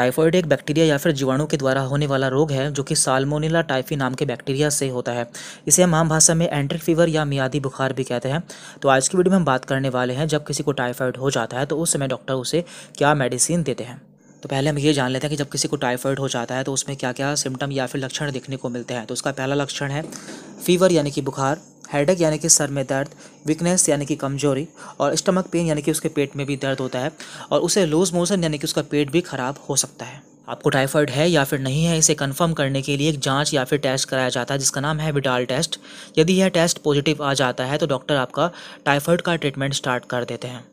typhoid एक bacteria या फिर जीवाणु के द्वारा होने वाला रोग है जो कि साल्मोनिला टाइफी नाम के बैक्टीरिया से होता है इसे हम आम भाषा में एंट्रिक फीवर या मियादी बुखार भी कहते हैं तो आज की वीडियो में हम बात करने वाले हैं जब किसी को टाइफॉइड हो जाता है तो उस समय डॉक्टर उसे क्या मेडिसिन देते हैं तो पहले हम ये जान लेते हैं कि जब किसी को टाइफाइड हो जाता है तो उसमें क्या क्या सिम्टम या फिर लक्षण देखने को मिलते हैं तो उसका पहला लक्षण है फीवर यानी कि बुखार हेडेक यानी कि सर में दर्द वीकनेस यानी कि कमजोरी और स्टमक पेन यानी कि उसके पेट में भी दर्द होता है और उसे लूज मोशन यानी कि उसका पेट भी खराब हो सकता है आपको टाइफाइड है या फिर नहीं है इसे कंफर्म करने के लिए एक जांच या फिर टेस्ट कराया जाता है जिसका नाम है विडाल टेस्ट यदि यह टेस्ट पॉजिटिव आ जाता है तो डॉक्टर आपका टाइफाइड का ट्रीटमेंट स्टार्ट कर देते हैं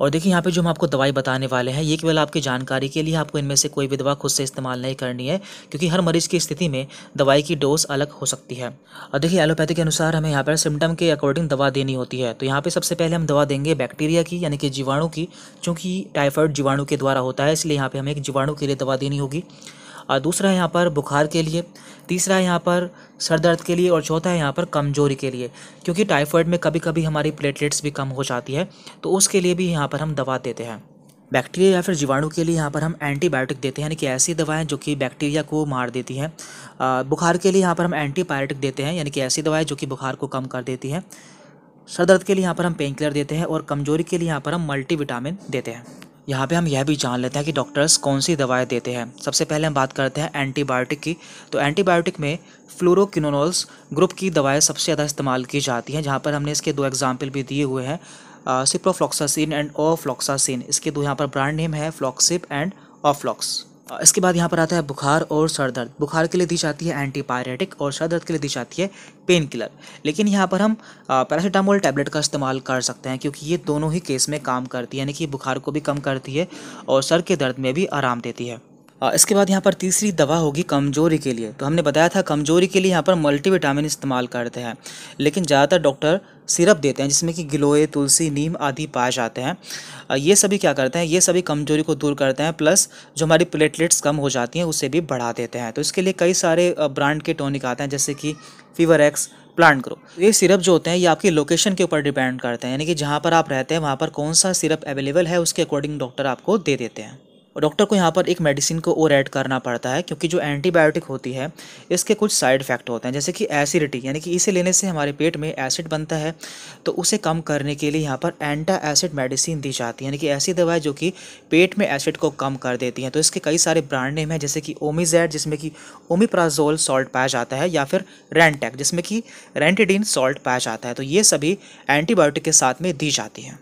और देखिए यहाँ पे जो हम आपको दवाई बताने वाले हैं ये केवल आपकी जानकारी के लिए आपको इनमें से कोई भी दवा खुद से इस्तेमाल नहीं करनी है क्योंकि हर मरीज़ की स्थिति में दवाई की डोज अलग हो सकती है और देखिए एलोपैथी के अनुसार हमें यहाँ पर सिम्टम के अकॉर्डिंग दवा देनी होती है तो यहाँ पर सबसे पहले हम दवा देंगे बैक्टीरिया की यानी कि जीवाणु की चूँकि टाइफॉइड जीवाणु के द्वारा होता है इसलिए यहाँ पर हमें एक जीवाणु के लिए दवा देनी होगी और दूसरा है यहाँ पर बुखार के लिए तीसरा है यहाँ पर सर दर्द के लिए और चौथा है यहाँ पर कमजोरी के लिए क्योंकि टाइफॉइड में कभी कभी हमारी प्लेटलेट्स भी कम हो जाती है तो उसके लिए भी यहाँ पर हम दवा देते हैं बैक्टीरिया या फिर जीवाणु के लिए यहाँ पर हम एंटीबायोटिक देते हैं यानी कि ऐसी दवाएं जो कि बैक्टीरिया को मार देती हैं बुखार के लिए यहाँ पर हम एंटीबायोटिक देते हैं यानी कि ऐसी दवाएं जो कि बुखार को कम कर देती हैं सर दर्द के लिए यहाँ पर हम पेन किलर देते हैं और कमजोरी के लिए यहाँ पर हम मल्टी देते हैं यहाँ पे हम यह भी जान लेते हैं कि डॉक्टर्स कौन सी दवाएं देते हैं सबसे पहले हम बात करते हैं एंटीबायोटिक की तो एंटीबायोटिक में फ्लोरोक्विनोनोल्स ग्रुप की दवाएं सबसे ज़्यादा इस्तेमाल की जाती हैं जहाँ पर हमने इसके दो एग्जाम्पल भी दिए हुए हैं सिप्रोफ्लॉक्सासिन एंड ओफ्लॉक्सासिन इसके दो यहाँ पर ब्रांड नेम है फ्लॉक्सिप एंड ऑफ्लॉक्स इसके बाद यहाँ पर आता है बुखार और सर दर्द बुखार के लिए दी जाती है एंटीपायरेटिक और सर दर्द के लिए दी जाती है पेन किलर लेकिन यहाँ पर हम पैरासीटामोल टैबलेट का इस्तेमाल कर सकते हैं क्योंकि ये दोनों ही केस में काम करती है यानी कि बुखार को भी कम करती है और सर के दर्द में भी आराम देती है इसके बाद यहाँ पर तीसरी दवा होगी कमजोरी के लिए तो हमने बताया था कमजोरी के लिए यहाँ पर मल्टीविटामिन इस्तेमाल करते हैं लेकिन ज़्यादातर डॉक्टर सिरप देते हैं जिसमें कि गिलोय तुलसी नीम आदि पाए जाते हैं ये सभी क्या करते हैं ये सभी कमजोरी को दूर करते हैं प्लस जो हमारी प्लेटलेट्स कम हो जाती हैं उसे भी बढ़ा देते हैं तो इसके लिए कई सारे ब्रांड के टॉनिक आते हैं जैसे कि फीवर एक्स प्लांट ग्रो ये सिरप जो होते हैं ये आपकी लोकेशन के ऊपर डिपेंड करते हैं यानी कि जहाँ पर आप रहते हैं वहाँ पर कौन सा सिरप अवेलेबल है उसके अकॉर्डिंग डॉक्टर आपको दे देते हैं डॉक्टर को यहाँ पर एक मेडिसिन को और ऐड करना पड़ता है क्योंकि जो एंटीबायोटिक होती है इसके कुछ साइड इफ़ेक्ट होते हैं जैसे कि एसिडिटी यानी कि इसे लेने से हमारे पेट में एसिड बनता है तो उसे कम करने के लिए यहाँ पर एंटा एसिड मेडिसिन दी जाती है यानी कि ऐसी दवाएँ जो कि पेट में एसिड को कम कर देती हैं तो इसके कई सारे ब्रांड नेम हैं जैसे कि ओमीजैड जिसमें कि ओमिप्राजोल सॉल्ट पाया जाता है या फिर रेंटेक जिसमें कि रेंटिडिन सॉल्ट पाया जाता है तो ये सभी एंटीबायोटिक के साथ में दी जाती हैं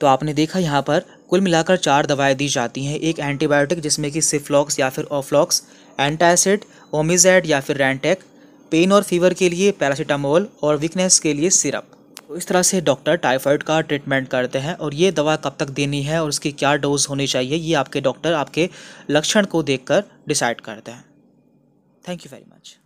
तो आपने देखा यहाँ पर कुल मिलाकर चार दवाएं दी जाती हैं एक एंटीबायोटिक जिसमें कि सिफ्लॉक्स या फिर ओफ्लॉक्स एंटासिड ओमिजैड या फिर रैंटेक पेन और फीवर के लिए पैरासीटामोल और वीकनेस के लिए सिरप तो इस तरह से डॉक्टर टाइफाइड का ट्रीटमेंट करते हैं और ये दवा कब तक देनी है और उसकी क्या डोज होनी चाहिए ये आपके डॉक्टर आपके लक्षण को देखकर डिसाइड करते हैं थैंक यू वेरी मच